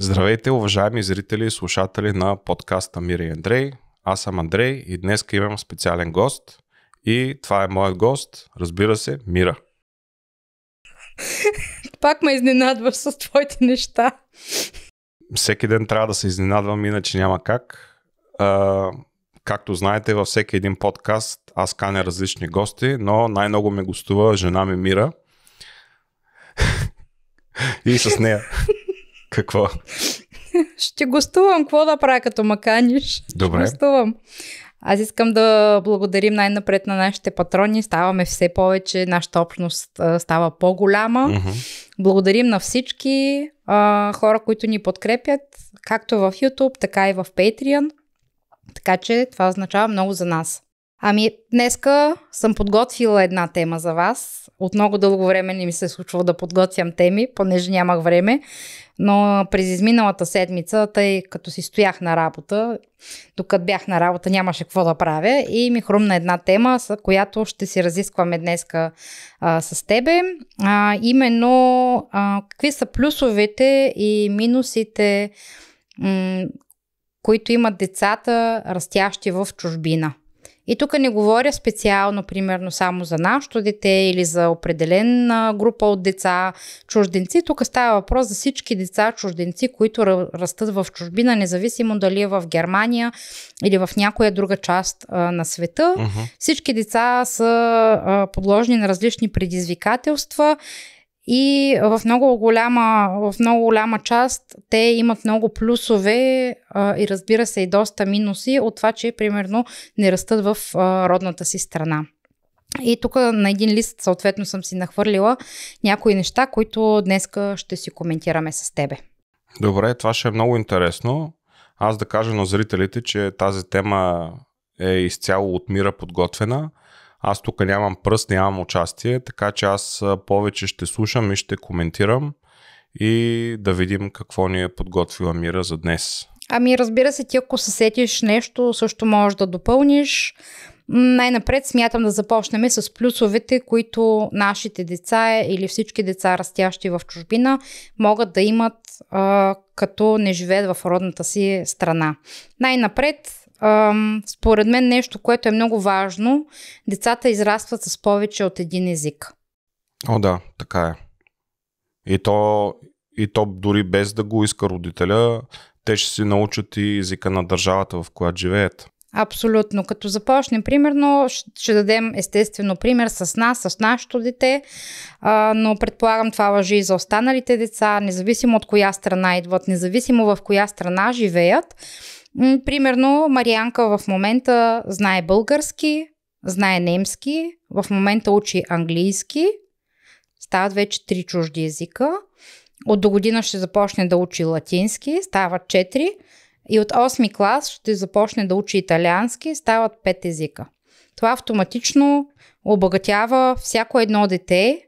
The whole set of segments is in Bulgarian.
Здравейте, уважаеми зрители и слушатели на подкаста Мири и Андрей. Аз съм Андрей и днес имам специален гост. И това е моят гост, разбира се, Мира. Пак ме изненадваш с твоите неща. Всеки ден трябва да се изненадвам, иначе няма как. А, както знаете, във всеки един подкаст аз каня различни гости, но най-много ме гостува жена ми Мира. и с нея. Какво? Ще гостувам. Какво да правя като маканиш? Добре. Ще гостувам. Аз искам да благодарим най-напред на нашите патрони. Ставаме все повече, нашата общност става по-голяма. Mm-hmm. Благодарим на всички а, хора, които ни подкрепят, както в YouTube, така и в Patreon. Така че това означава много за нас. Ами, днеска съм подготвила една тема за вас. От много дълго време не ми се е да подготвям теми, понеже нямах време. Но през изминалата седмица, тъй като си стоях на работа, докато бях на работа, нямаше какво да правя и ми хрумна една тема, с която ще си разискваме днеска а, с тебе. А, именно, а, какви са плюсовете и минусите, м- които имат децата, растящи в чужбина – и тук не говоря специално, примерно, само за нашето дете или за определена група от деца чужденци. Тук става въпрос за всички деца чужденци, които растат в чужбина, независимо дали е в Германия или в някоя друга част а, на света. Uh-huh. Всички деца са а, подложени на различни предизвикателства и в много голяма, в много голяма част те имат много плюсове а, и разбира се и доста минуси от това, че примерно не растат в а, родната си страна. И тук на един лист съответно съм си нахвърлила някои неща, които днес ще си коментираме с тебе. Добре, това ще е много интересно. Аз да кажа на зрителите, че тази тема е изцяло от мира подготвена – аз тук нямам пръст, нямам участие, така че аз повече ще слушам и ще коментирам и да видим какво ни е подготвила Мира за днес. Ами разбира се, ти ако се сетиш нещо, също можеш да допълниш. Най-напред смятам да започнем с плюсовете, които нашите деца или всички деца, растящи в чужбина, могат да имат а, като не живеят в родната си страна. Най-напред според мен нещо, което е много важно, децата израстват с повече от един език. О, да, така е. И то, и то дори без да го иска родителя, те ще си научат и езика на държавата, в която живеят. Абсолютно. Като започнем, примерно, ще дадем естествено пример с нас, с нашето дете, а, но предполагам това въжи и за останалите деца, независимо от коя страна идват, независимо в коя страна живеят примерно, Марианка в момента знае български, знае немски, в момента учи английски, стават вече три чужди езика. От до година ще започне да учи латински, стават 4. И от 8 клас ще започне да учи италиански, стават 5 езика. Това автоматично обогатява всяко едно дете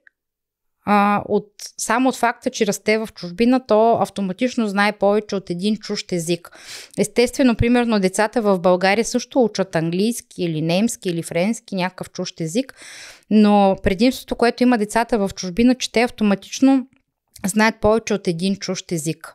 а, от, само от факта, че расте в чужбина, то автоматично знае повече от един чужд език. Естествено, примерно децата в България също учат английски или немски или френски, някакъв чужд език, но предимството, което има децата в чужбина, че те автоматично знаят повече от един чужд език.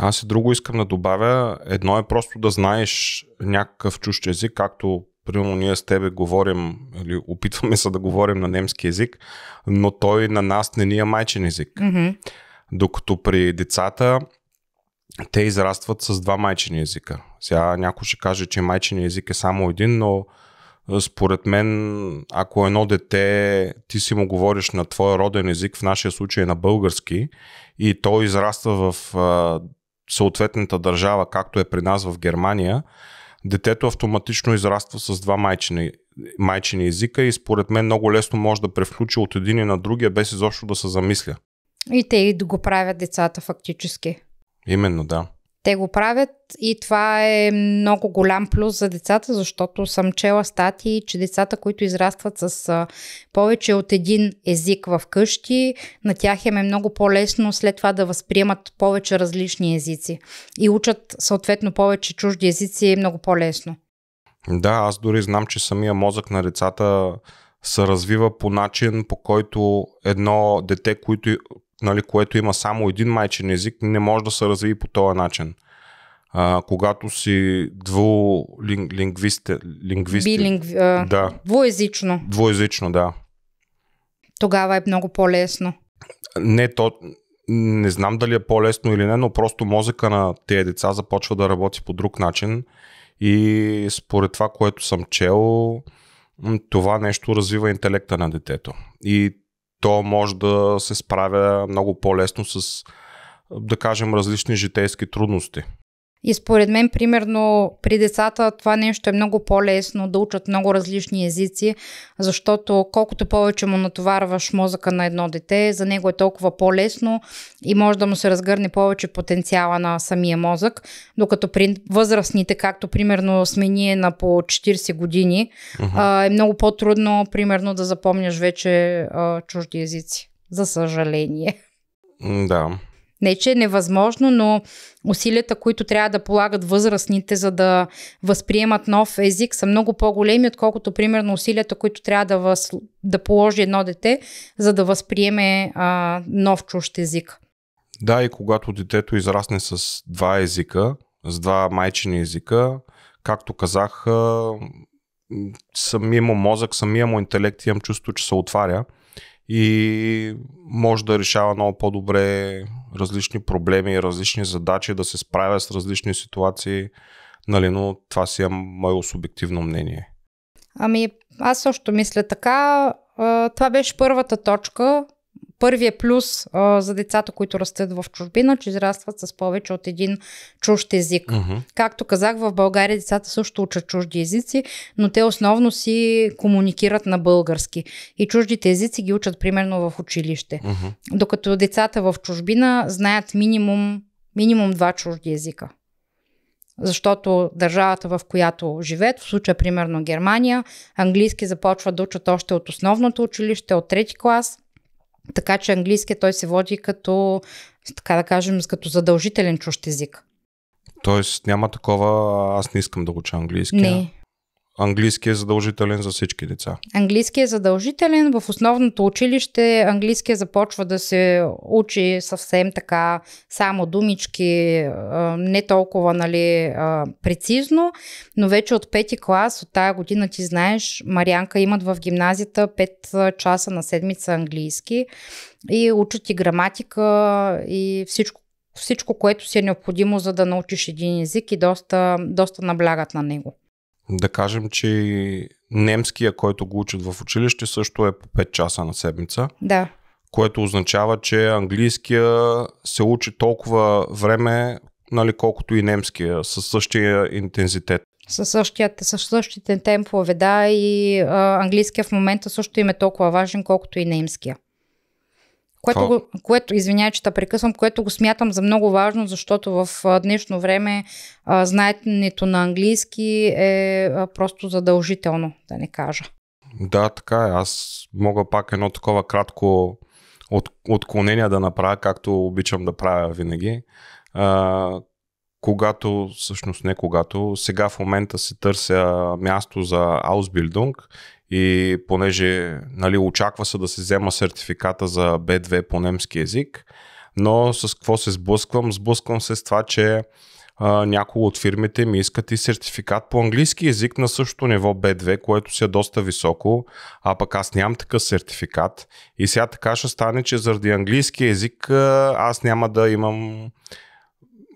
Аз и друго искам да добавя. Едно е просто да знаеш някакъв чужд език, както примерно ние с тебе говорим или нали, опитваме се да говорим на немски язик, но той на нас не ни е майчен език. Mm-hmm. Докато при децата те израстват с два майчени езика. Сега някой ще каже, че майчен език е само един, но според мен, ако едно дете, ти си му говориш на твоя роден език, в нашия случай е на български, и той израства в съответната държава, както е при нас в Германия, детето автоматично израства с два майчини, майчини езика и според мен много лесно може да превключи от един и на другия, без изобщо да се замисля. И те и да го правят децата фактически. Именно, да те го правят и това е много голям плюс за децата, защото съм чела статии, че децата, които израстват с повече от един език в къщи, на тях им е много по-лесно след това да възприемат повече различни езици и учат съответно повече чужди езици е много по-лесно. Да, аз дори знам, че самия мозък на децата се развива по начин, по който едно дете, нали, което има само един майчен език, не може да се развие по този начин. А, когато си двулингвист... Лингвист, Билинг, да. Двоязично. Двоязично, да. Тогава е много по-лесно. Не, то, не знам дали е по-лесно или не, но просто мозъка на тези деца започва да работи по друг начин и според това, което съм чел, това нещо развива интелекта на детето. И то може да се справя много по-лесно с, да кажем, различни житейски трудности. И според мен, примерно, при децата това нещо е много по-лесно да учат много различни езици, защото колкото повече му натоварваш мозъка на едно дете, за него е толкова по-лесно и може да му се разгърне повече потенциала на самия мозък, докато при възрастните, както примерно сме ние на по 40 години, uh-huh. е много по-трудно, примерно, да запомняш вече чужди езици. За съжаление. Да, не, че е невъзможно, но усилията, които трябва да полагат възрастните, за да възприемат нов език, са много по-големи, отколкото, примерно, усилията, които трябва да, въз... да положи едно дете, за да възприеме а, нов чужд език. Да, и когато детето израсне с два езика, с два майчини езика, както казах, самия му мозък, самия му интелект имам чувство, че се отваря и може да решава много по-добре различни проблеми, различни задачи, да се справя с различни ситуации, нали, но това си е мое субективно мнение. Ами, аз също мисля така. Това беше първата точка, първия плюс а, за децата, които растат в чужбина, че израстват с повече от един чужд език. Mm-hmm. Както казах, в България децата също учат чужди езици, но те основно си комуникират на български. И чуждите езици ги учат примерно в училище. Mm-hmm. Докато децата в чужбина знаят минимум, минимум два чужди езика защото държавата, в която живеят, в случая примерно Германия, английски започва да учат още от основното училище, от трети клас, така че английският той се води като, така да кажем, като задължителен чущ език. Тоест няма такова, аз не искам да уча английски. Не, английски е задължителен за всички деца? Английски е задължителен. В основното училище английския започва да се учи съвсем така само думички, не толкова нали, прецизно, но вече от пети клас, от тая година ти знаеш, Марианка имат в гимназията 5 часа на седмица английски и учат и граматика и всичко, всичко, което си е необходимо, за да научиш един език и доста, доста наблягат на него. Да кажем, че немския, който го учат в училище, също е по 5 часа на седмица. Да. Което означава, че английския се учи толкова време, нали, колкото и немския, със същия интензитет. Със, същият, със същите темпове, да, и а, английския в момента също им е толкова важен, колкото и немския. Което, го, което извиня, че те прекъсвам, което го смятам за много важно, защото в днешно време а, знаенето на английски е а, просто задължително, да не кажа. Да, така е. Аз мога пак едно такова кратко от, отклонение да направя, както обичам да правя винаги. А, когато, всъщност не когато, сега в момента се търся място за Ausbildung и понеже нали, очаква се да се взема сертификата за B2 по немски язик, но с какво се сблъсквам? Сблъсквам се с това, че а, няколко от фирмите ми искат и сертификат по английски язик на същото ниво B2, което си е доста високо, а пък аз нямам такъв сертификат. И сега така ще стане, че заради английски язик аз няма да имам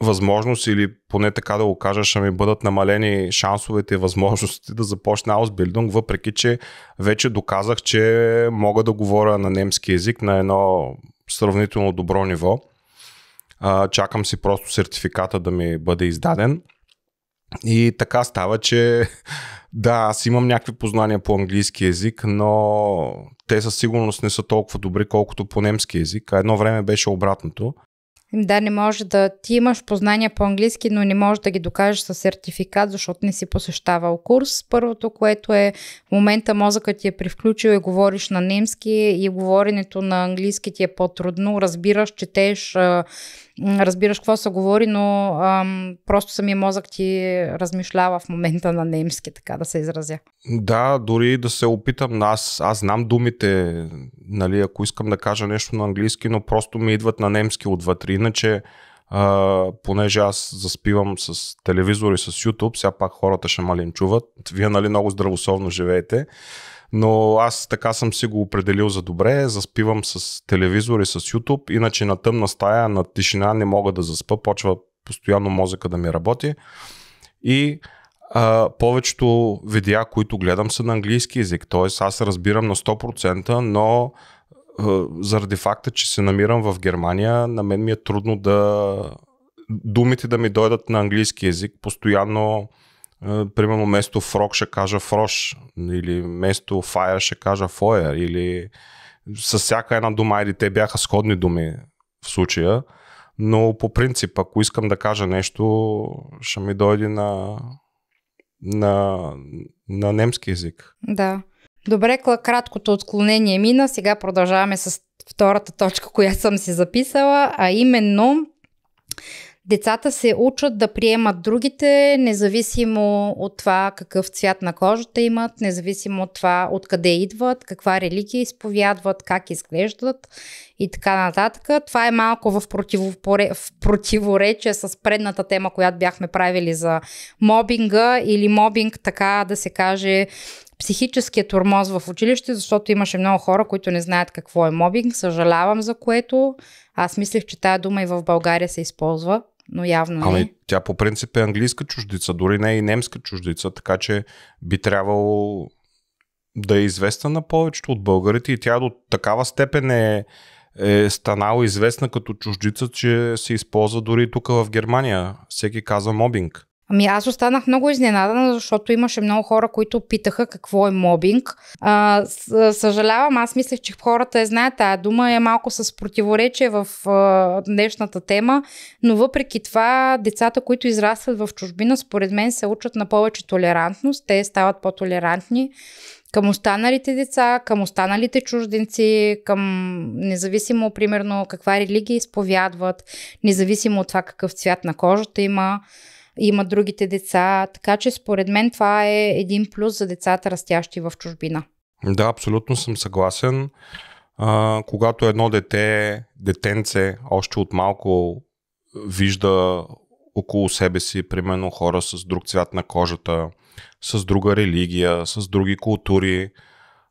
възможност или поне така да го кажа, ще ми бъдат намалени шансовете и възможности да започна аусбилдинг, въпреки че вече доказах, че мога да говоря на немски язик на едно сравнително добро ниво. чакам си просто сертификата да ми бъде издаден. И така става, че да, аз имам някакви познания по английски язик, но те със сигурност не са толкова добри, колкото по немски язик. А едно време беше обратното. Ами да, не може да. Ти имаш познания по английски, но не можеш да ги докажеш със сертификат, защото не си посещавал курс. Първото, което е в момента мозъкът ти е привключил и говориш на немски и говоренето на английски ти е по-трудно. Разбираш, четеш разбираш какво се говори, но ам, просто самия мозък ти размишлява в момента на немски, така да се изразя. Да, дори да се опитам, аз, аз знам думите, нали, ако искам да кажа нещо на английски, но просто ми идват на немски отвътре. Иначе а, понеже аз заспивам с телевизор и с YouTube, сега пак хората ще малин чуват. Вие нали много здравословно живеете но аз така съм си го определил за добре. Заспивам с телевизор и с YouTube, иначе на тъмна стая, на тишина не мога да заспа, почва постоянно мозъка да ми работи. И а, повечето видеа, които гледам са на английски язик, т.е. аз разбирам на 100%, но а, заради факта, че се намирам в Германия, на мен ми е трудно да думите да ми дойдат на английски язик. Постоянно примерно вместо Фрок ще кажа фрош, или вместо fire ще кажа фоер, или с всяка една дума, или те бяха сходни думи в случая, но по принцип, ако искам да кажа нещо, ще ми дойде на, на, на немски язик. Да. Добре, краткото отклонение мина. Сега продължаваме с втората точка, която съм си записала, а именно Децата се учат да приемат другите, независимо от това какъв цвят на кожата имат, независимо от това откъде идват, каква религия изповядват, как изглеждат и така нататък. Това е малко в, противопоре... в противоречие с предната тема, която бяхме правили за мобинга или мобинг, така да се каже, психическия тормоз в училище, защото имаше много хора, които не знаят какво е мобинг. Съжалявам за което. Аз мислех, че тая дума и в България се използва но явно не. Ами, нали? тя по принцип е английска чуждица, дори не е и немска чуждица, така че би трябвало да е известна на повечето от българите и тя до такава степен е, е станала известна като чуждица, че се използва дори тук в Германия. Всеки казва мобинг. Ами аз останах много изненадана, защото имаше много хора, които питаха какво е мобинг. А, съжалявам, аз мислех, че хората е знаят тази дума, е малко с противоречие в а, днешната тема, но въпреки това децата, които израстват в чужбина, според мен се учат на повече толерантност, те стават по-толерантни към останалите деца, към останалите чужденци, към независимо, примерно, каква религия изповядват, независимо от това какъв цвят на кожата има имат другите деца. Така че според мен това е един плюс за децата растящи в чужбина. Да, абсолютно съм съгласен. А, когато едно дете, детенце, още от малко вижда около себе си, примерно хора с друг цвят на кожата, с друга религия, с други култури,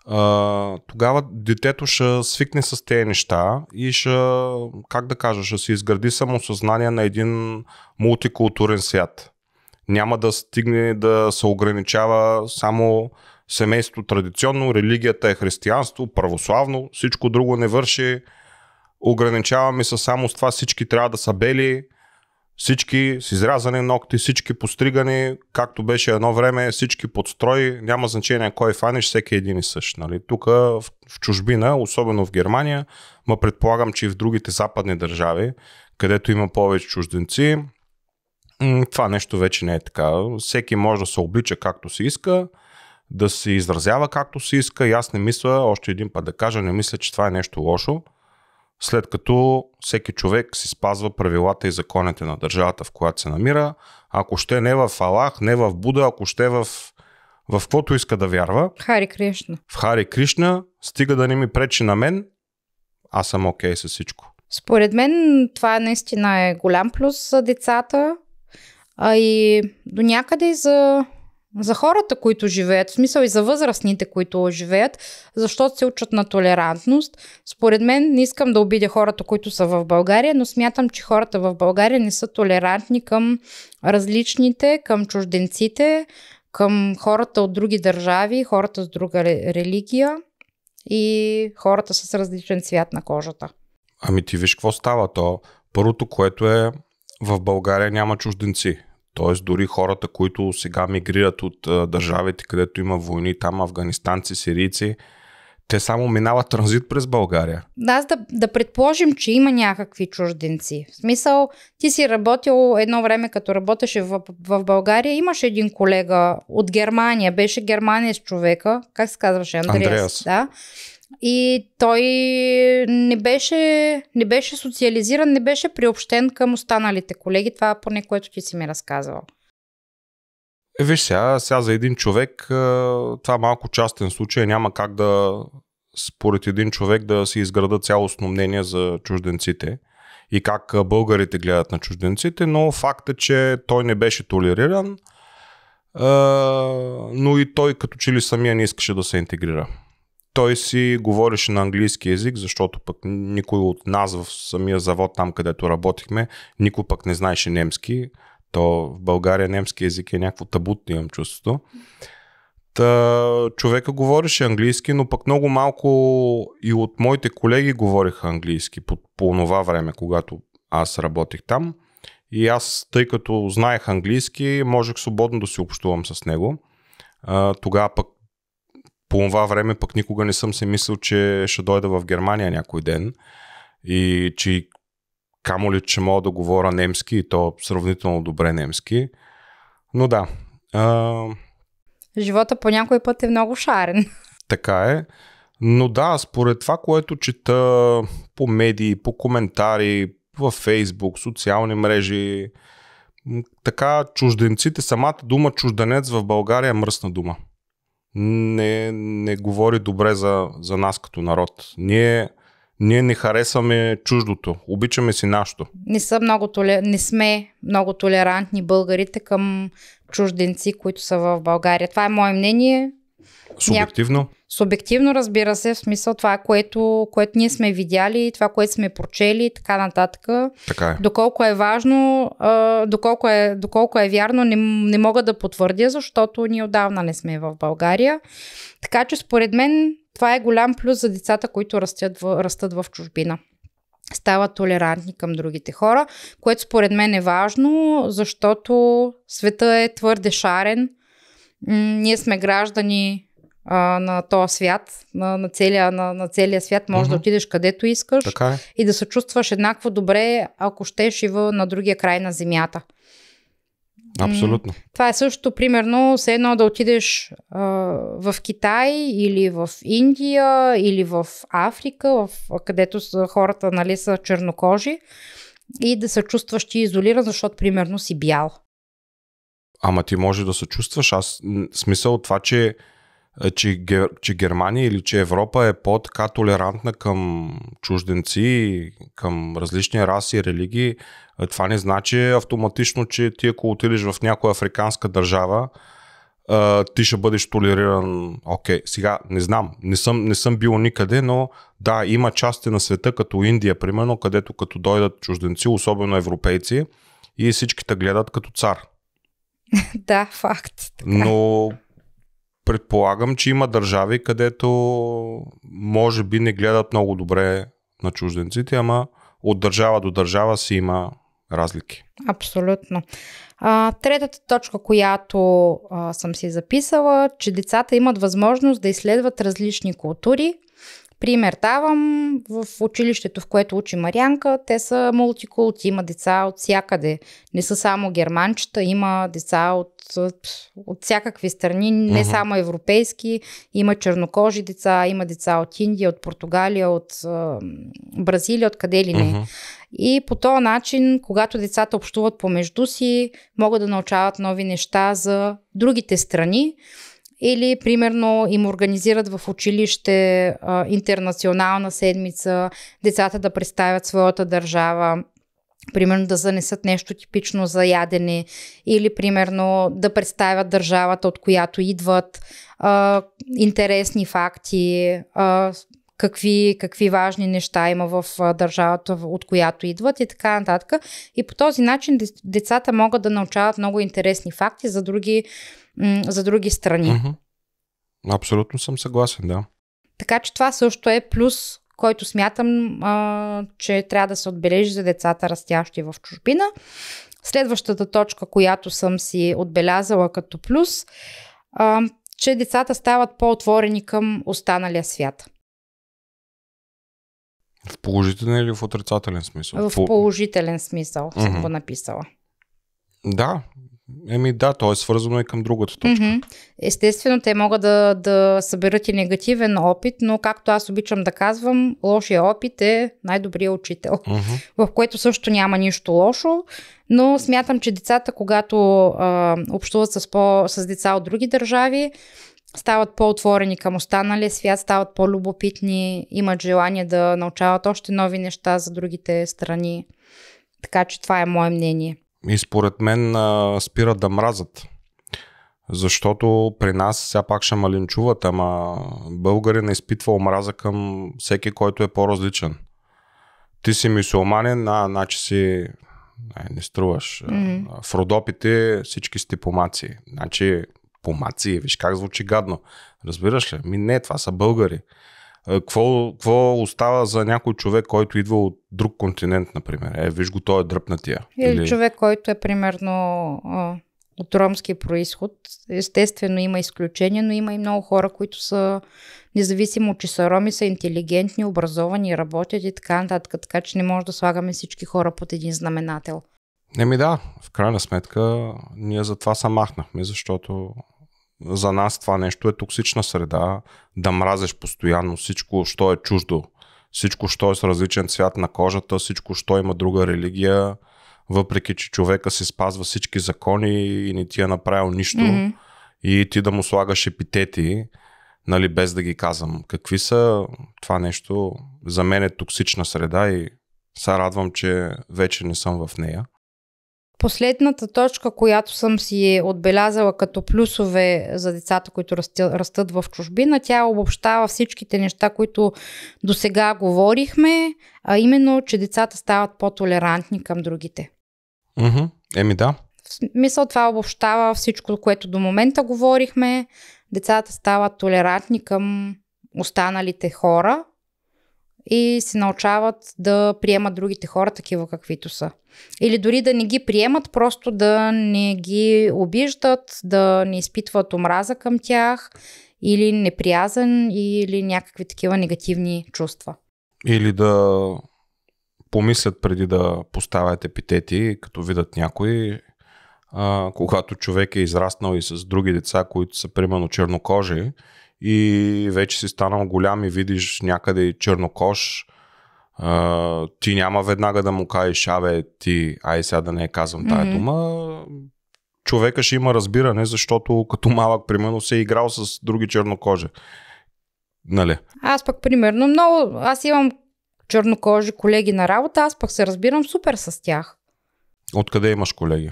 а, тогава детето ще свикне с тези неща и ще, как да кажа, ще се изгради самосъзнание на един мултикултурен свят. Няма да стигне да се ограничава само семейство традиционно, религията е християнство, православно, всичко друго не върши. Ограничаваме се само с това, всички трябва да са бели, всички с изрязани ногти, всички постригани, както беше едно време, всички подстрои, няма значение кой фаниш, всеки е един и същ. Нали? Тук в, в чужбина, особено в Германия, ма предполагам, че и в другите западни държави, където има повече чужденци, това нещо вече не е така. Всеки може да се облича както си иска, да се изразява както си иска и аз не мисля, още един път да кажа, не мисля, че това е нещо лошо след като всеки човек си спазва правилата и законите на държавата, в която се намира, ако ще не в Аллах, не в Буда, ако ще в в каквото иска да вярва. Хари Кришна. В Хари Кришна, стига да не ми пречи на мен, аз съм окей okay с всичко. Според мен това наистина е голям плюс за децата, а и до някъде за за хората, които живеят, в смисъл и за възрастните, които живеят, защото се учат на толерантност. Според мен не искам да обидя хората, които са в България, но смятам, че хората в България не са толерантни към различните, към чужденците, към хората от други държави, хората с друга религия и хората с различен цвят на кожата. Ами ти виж какво става то. Първото, което е в България няма чужденци. Тоест, дори хората, които сега мигрират от държавите, където има войни, там афганистанци, сирийци, те само минават транзит през България. Да, аз да, да предположим, че има някакви чужденци. В смисъл, ти си работил едно време, като работеше в, в България, имаш един колега от Германия, беше германец човека, как се казваше? Андреас. Андреас. Да и той не беше, не беше социализиран, не беше приобщен към останалите колеги. Това поне, което ти си ми разказвал. Е, виж сега, сега за един човек, това е малко частен случай, няма как да според един човек да си изграда цялостно мнение за чужденците и как българите гледат на чужденците, но факта, е, че той не беше толериран, но и той като че ли самия не искаше да се интегрира той си говореше на английски язик, защото пък никой от нас в самия завод, там където работихме, никой пък не знаеше немски. То в България немски язик е някакво табут, имам чувството. Та, човека говореше английски, но пък много малко и от моите колеги говориха английски по, по това време, когато аз работих там. И аз, тъй като знаех английски, можех свободно да си общувам с него. Тогава пък по това време пък никога не съм си мислил, че ще дойда в Германия някой ден и че камо ли, че мога да говоря немски и то сравнително добре немски. Но да. А... Живота по някой път е много шарен. Така е. Но да, според това, което чета по медии, по коментари, във Фейсбук, социални мрежи, така чужденците, самата дума чужденец в България е мръсна дума не, не говори добре за, за нас като народ. Ние, ние не харесваме чуждото, обичаме си нашото. Не, са много толер... не сме много толерантни българите към чужденци, които са в България. Това е мое мнение. Субективно? Няко... Субективно, разбира се, в смисъл това, което, което ние сме видяли, това, което сме прочели и така нататък. Така е. Доколко е важно, доколко, е, доколко е вярно, не, не мога да потвърдя, защото ние отдавна не сме в България. Така че, според мен, това е голям плюс за децата, които растят в, растат в чужбина стават толерантни към другите хора, което според мен е важно, защото света е твърде шарен. Ние сме граждани а, на този свят, на, на, целия, на, на целия свят. Може mm-hmm. да отидеш където искаш така е. и да се чувстваш еднакво добре, ако щеш и в, на другия край на земята. Абсолютно. М- това е също, примерно, все едно да отидеш а, в Китай или в Индия или в Африка, в, където са, хората нали, са чернокожи и да се чувстваш ти изолиран, защото, примерно, си бял. Ама ти може да се чувстваш. Аз смисъл от това, че е, че, Гер, че Германия или че Европа е по-така толерантна към чужденци, към различни раси и религии. Е, това не значи автоматично, че ти ако отидеш в някоя африканска държава, е, ти ще бъдеш толериран. Окей, okay, сега не знам, не съм, не съм бил никъде, но да, има части на света, като Индия, примерно, където като дойдат чужденци, особено европейци, и всичките гледат като цар. да, факт. Така. Но предполагам, че има държави, където може би не гледат много добре на чужденците, ама от държава до държава си има разлики. Абсолютно. А, третата точка, която а, съм си записала, че децата имат възможност да изследват различни култури, Пример давам, в училището, в което учи Марианка, те са мултикулти, има деца от всякъде. Не са само германчета, има деца от, от всякакви страни, не uh-huh. само европейски, има чернокожи деца, има деца от Индия, от Португалия, от Бразилия, от къде ли не. Uh-huh. И по този начин, когато децата общуват помежду си, могат да научават нови неща за другите страни. Или, примерно, им организират в училище а, интернационална седмица, децата да представят своята държава, примерно да занесат нещо типично за ядене, или, примерно, да представят държавата, от която идват, а, интересни факти, а, какви, какви важни неща има в държавата, от която идват и така нататък. И по този начин децата могат да научават много интересни факти за други, за други страни. Mm-hmm. Абсолютно съм съгласен, да. Така че това също е плюс, който смятам, а, че трябва да се отбележи за децата, растящи в чужбина. Следващата точка, която съм си отбелязала като плюс, а, че децата стават по-отворени към останалия свят. В положителен или в отрицателен смисъл? В положителен смисъл mm-hmm. съм го написала. Да, Еми да, то е свързано и към другата точка. Mm-hmm. Естествено, те могат да, да съберат и негативен опит, но както аз обичам да казвам, лошия опит е най-добрият учител, mm-hmm. в което също няма нищо лошо, но смятам, че децата, когато а, общуват с, по, с деца от други държави, стават по-отворени към останалия свят, стават по-любопитни, имат желание да научават още нови неща за другите страни. Така че това е мое мнение. И според мен а, спират да мразат. Защото при нас сега пак ще малинчуват, ама българин изпитва омраза към всеки, който е по-различен. Ти си мисулманин, а значи си не, не струваш. Mm-hmm. В родопите всички сте помаци. Значи помаци, е, виж как звучи гадно. Разбираш ли? Ми не, това са българи. Е, какво, кво остава за някой човек, който идва от друг континент, например? Е, виж го, той е дръпнатия. Или, Или... човек, който е примерно от ромски происход. Естествено има изключения, но има и много хора, които са, независимо, че са роми, са интелигентни, образовани, работят и така нататък. Така че не може да слагаме всички хора под един знаменател. ми да, в крайна сметка ние затова се махнахме, защото за нас това нещо е токсична среда, да мразиш постоянно всичко, що е чуждо, всичко, що е с различен цвят на кожата, всичко, що има друга религия, въпреки че човека си спазва всички закони и не ти е направил нищо, mm-hmm. и ти да му слагаш епитети, нали, без да ги казвам. Какви са това нещо? За мен е токсична среда и се радвам, че вече не съм в нея. Последната точка, която съм си отбелязала като плюсове за децата, които растат в чужбина, тя обобщава всичките неща, които до сега говорихме, а именно, че децата стават по-толерантни към другите. Уху. Еми да. В смисъл, това обобщава всичко, което до момента говорихме. Децата стават толерантни към останалите хора, и се научават да приемат другите хора такива каквито са. Или дори да не ги приемат, просто да не ги обиждат, да не изпитват омраза към тях или неприязан или някакви такива негативни чувства. Или да помислят преди да поставят епитети, като видят някой, а, когато човек е израснал и с други деца, които са примерно чернокожи, и вече си станал голям и видиш някъде и чернокош, а, ти няма веднага да му кажеш, абе, ти, ай сега да не е казвам тая mm-hmm. дума, човека ще има разбиране, защото като малък, примерно, се е играл с други чернокожи. Нали? Аз пък, примерно, много, аз имам чернокожи колеги на работа, аз пък се разбирам супер с тях. Откъде имаш колеги?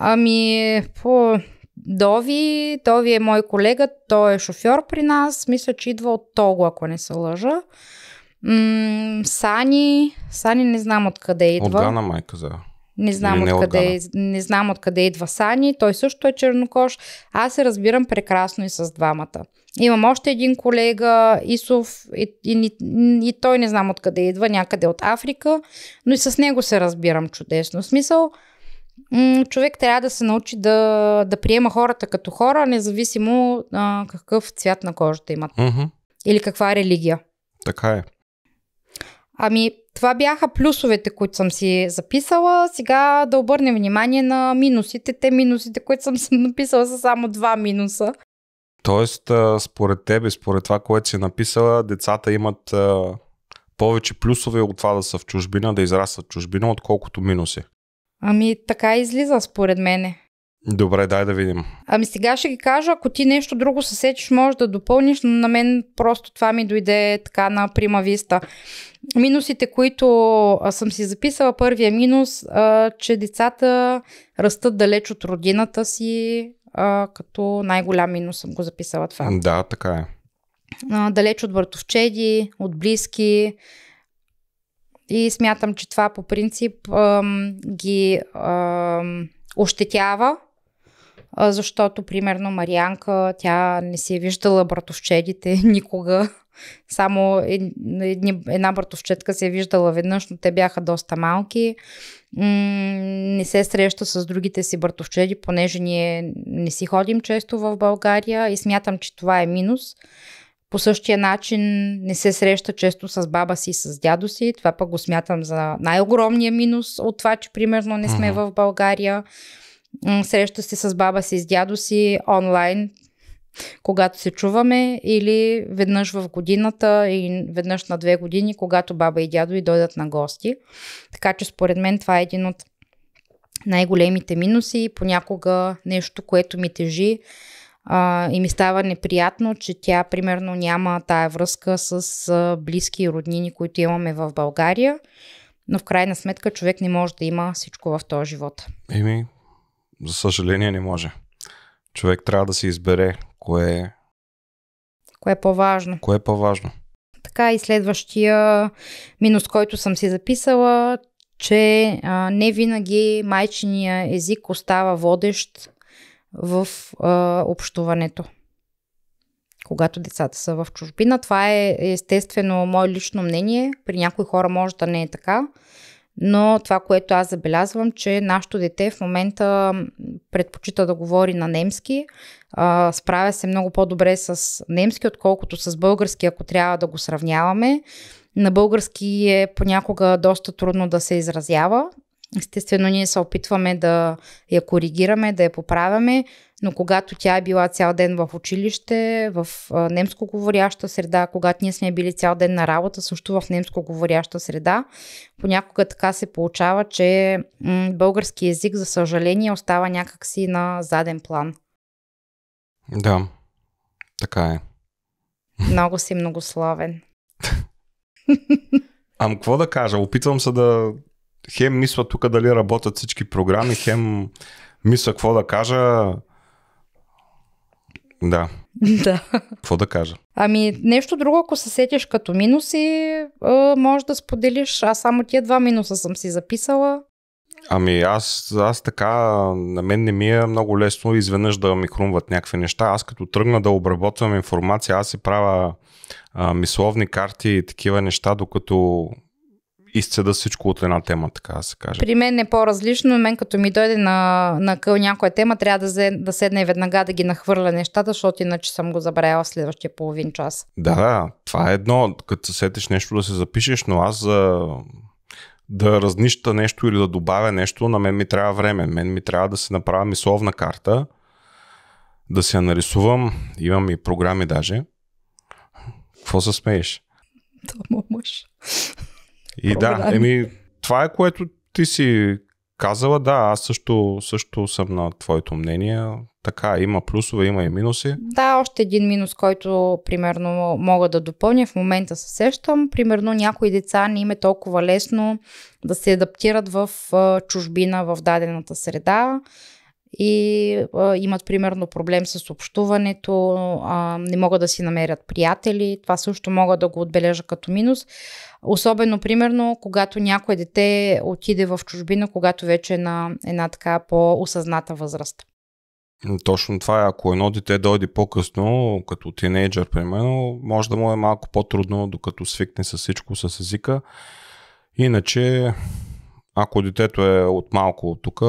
Ами, по... Дови, Дови е мой колега, той е шофьор при нас, мисля, че идва от Того, ако не се лъжа. М- Сани, Сани не знам откъде идва. От Гана май каза. Не знам, не откъде, не знам откъде идва Сани, той също е чернокож. Аз се разбирам прекрасно и с двамата. Имам още един колега, Исов, и, и, и, и той не знам откъде идва, някъде от Африка, но и с него се разбирам чудесно. В смисъл, човек трябва да се научи да, да приема хората като хора, независимо а, какъв цвят на кожата имат. Mm-hmm. Или каква е религия. Така е. Ами, това бяха плюсовете, които съм си записала. Сега да обърнем внимание на минусите. Те минусите, които съм си написала, са само два минуса. Тоест, според тебе, според това, което си написала, децата имат повече плюсове от това да са в чужбина, да израстват в чужбина, отколкото минуси. Ами така излиза според мене. Добре, дай да видим. Ами сега ще ги кажа, ако ти нещо друго се сечеш, може да допълниш, но на мен просто това ми дойде така на прима виста. Минусите, които съм си записала, първия минус, а, че децата растат далеч от родината си, а, като най-голям минус съм го записала това. Да, така е. А, далеч от въртовчеди, от близки, и смятам, че това по принцип ам, ги ам, ощетява, защото, примерно, Марианка, тя не си е виждала братовчедите никога. Само едни, една братовчетка се е виждала веднъж, но те бяха доста малки. не се среща с другите си братовчеди, понеже ние не си ходим често в България и смятам, че това е минус. По същия начин не се среща често с баба си и с дядо си. Това пък го смятам за най-огромния минус от това, че примерно не сме mm-hmm. в България. Среща се с баба си и с дядо си онлайн, когато се чуваме, или веднъж в годината, и веднъж на две години, когато баба и дядо и дойдат на гости. Така че според мен това е един от най-големите минуси, понякога нещо, което ми тежи а, и ми става неприятно, че тя примерно няма тая връзка с а, близки и роднини, които имаме в България, но в крайна сметка човек не може да има всичко в този живот. Еми, за съжаление не може. Човек трябва да си избере кое е... Кое е по-важно. Кое е по-важно. Така и следващия минус, който съм си записала, че а, не винаги майчиния език остава водещ в а, общуването. Когато децата са в чужбина, това е естествено мое лично мнение. При някои хора може да не е така, но това, което аз забелязвам, че нашето дете в момента предпочита да говори на немски. А, справя се много по-добре с немски, отколкото с български, ако трябва да го сравняваме. На български е понякога доста трудно да се изразява, Естествено, ние се опитваме да я коригираме, да я поправяме, но когато тя е била цял ден в училище, в немско говоряща среда, когато ние сме били цял ден на работа, също в немско говоряща среда, понякога така се получава, че български язик, за съжаление, остава някакси на заден план. Да, така е. Много си многословен. Ам какво да кажа? Опитвам се да хем мисля тук дали работят всички програми, хем мисля какво да кажа. Да. Да. Какво да кажа? Ами, нещо друго, ако се сетиш като минуси, може да споделиш. Аз само тия два минуса съм си записала. Ами аз, аз така, на мен не ми е много лесно изведнъж да ми хрумват някакви неща. Аз като тръгна да обработвам информация, аз си правя а, мисловни карти и такива неща, докато изцеда всичко от една тема, така да се каже. При мен е по-различно. Мен като ми дойде на, на къл някоя тема, трябва да, зе, да седна и веднага да ги нахвърля нещата, защото иначе съм го забравяла в следващия половин час. Да, да, това е едно, като се сетиш нещо да се запишеш, но аз за да разнища нещо или да добавя нещо, на мен ми трябва време. Мен ми трябва да се направя мисловна карта, да се я нарисувам. Имам и програми даже. Какво се смееш? Това мъж. И да, еми, това е което ти си казала, да, аз също, също съм на твоето мнение. Така, има плюсове, има и минуси. Да, още един минус, който примерно мога да допълня, в момента се сещам. Примерно някои деца не им е толкова лесно да се адаптират в чужбина, в дадената среда и а, имат примерно проблем с общуването, а, не могат да си намерят приятели. Това също мога да го отбележа като минус. Особено примерно, когато някое дете отиде в чужбина, когато вече е на една така по-осъзната възраст. Точно това е, ако едно дете дойде по-късно, като тинейджър, примерно, може да му е малко по-трудно, докато свикне с всичко, с езика. Иначе, ако детето е от малко от тук,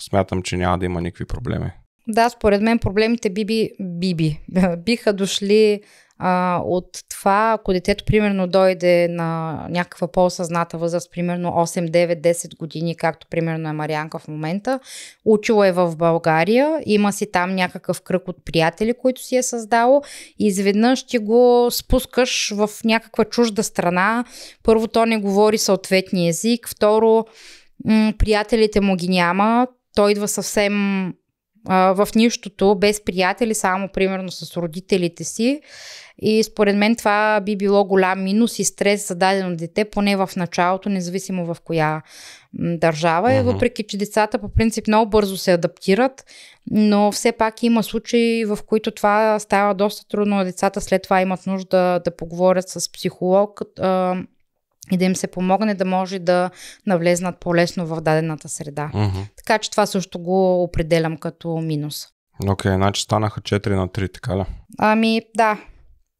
смятам, че няма да има никакви проблеми. Да, според мен проблемите биби, биби. биха дошли а, от това, ако детето примерно дойде на някаква по-осъзната възраст, примерно 8, 9, 10 години, както примерно е Марианка в момента, учила е в България, има си там някакъв кръг от приятели, които си е създало, и изведнъж ти го спускаш в някаква чужда страна. Първо, то не говори съответния език, второ, приятелите му ги няма, той идва съвсем а, в нищото, без приятели, само примерно с родителите си. И според мен това би било голям минус и стрес за дадено дете, поне в началото, независимо в коя държава. Mm-hmm. въпреки, че децата по принцип много бързо се адаптират, но все пак има случаи, в които това става доста трудно. Децата след това имат нужда да поговорят с психолог. А, и да им се помогне да може да навлезнат по-лесно в дадената среда. Mm-hmm. Така че това също го определям като минус. Окей, okay, значи станаха 4 на 3, така ли? Ами да.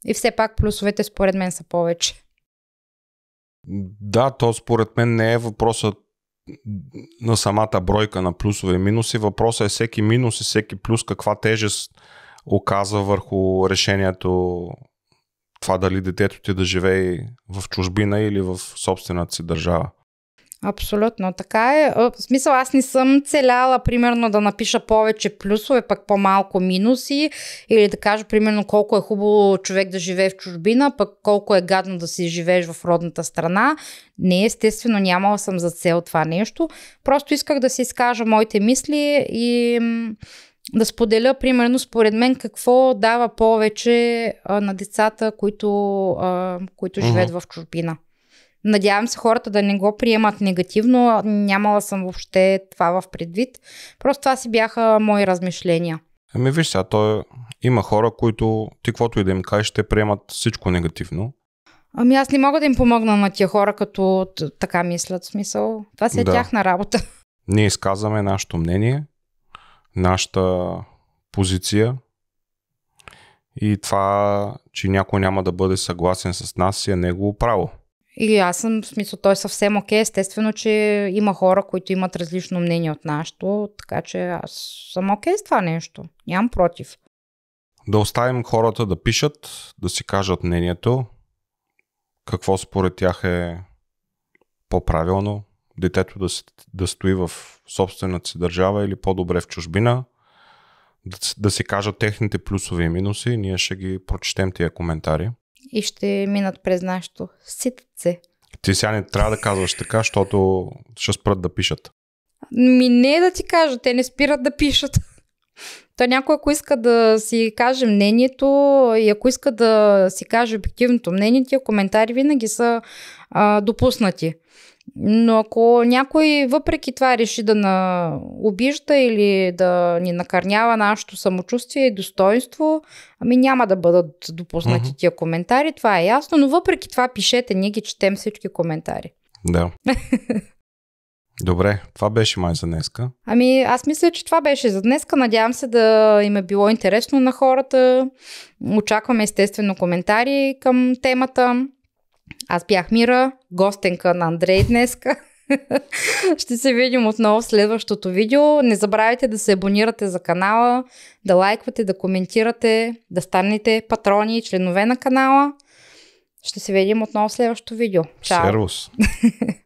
И все пак плюсовете според мен са повече. Да, то според мен не е въпросът на самата бройка на плюсове и минуси. Въпросът е всеки минус и всеки плюс каква тежест оказва върху решението това дали детето ти да живее в чужбина или в собствената си държава. Абсолютно, така е. е. В смисъл, аз не съм целяла, примерно, да напиша повече плюсове, пък по-малко минуси, или да кажа, примерно, колко е хубаво човек да живее в чужбина, пък колко е гадно да си живееш в родната страна. Не, естествено, нямала съм за цел това нещо. Просто исках да си изкажа моите мисли и да споделя, примерно, според мен, какво дава повече а, на децата, които, а, които mm-hmm. живеят в чужбина. Надявам се хората да не го приемат негативно. Нямала съм въобще това в предвид. Просто това си бяха мои размишления. Ами виж сега, то е, има хора, които ти каквото и да им кажеш, ще приемат всичко негативно. Ами аз не мога да им помогна на тия хора, като така мислят. Смисъл, това си е да. тяхна работа. Ние изказваме нашето мнение, нашата позиция и това, че някой няма да бъде съгласен с нас си е негово право. И аз съм, в смисъл, той е съвсем окей. Okay. Естествено, че има хора, които имат различно мнение от нашето, така че аз съм окей okay с това нещо. Нямам против. Да оставим хората да пишат, да си кажат мнението, какво според тях е по-правилно, детето да, да стои в собствената си държава или по-добре в чужбина, да, да си кажат техните плюсове и минуси. Ние ще ги прочетем тия коментари. И ще минат през нашото ситце. Ти сега не трябва да казваш така, защото ще спрат да пишат. Ми не е да ти кажа, те не спират да пишат. Та някой, ако иска да си каже мнението и ако иска да си каже обективното мнение, тия коментари винаги са а, допуснати. Но ако някой въпреки това реши да на обижда или да ни накърнява нашето самочувствие и достоинство, ами няма да бъдат допуснати mm-hmm. тия коментари, това е ясно, но въпреки това пишете, ние ги четем всички коментари. Да. Добре, това беше май за днеска. Ами, аз мисля, че това беше за днеска. Надявам се да им е било интересно на хората. Очакваме естествено коментари към темата. Аз бях Мира, гостенка на Андрей днеска. Ще се видим отново в следващото видео. Не забравяйте да се абонирате за канала, да лайквате, да коментирате, да станете патрони и членове на канала. Ще се видим отново в следващото видео. Чао! Сервус!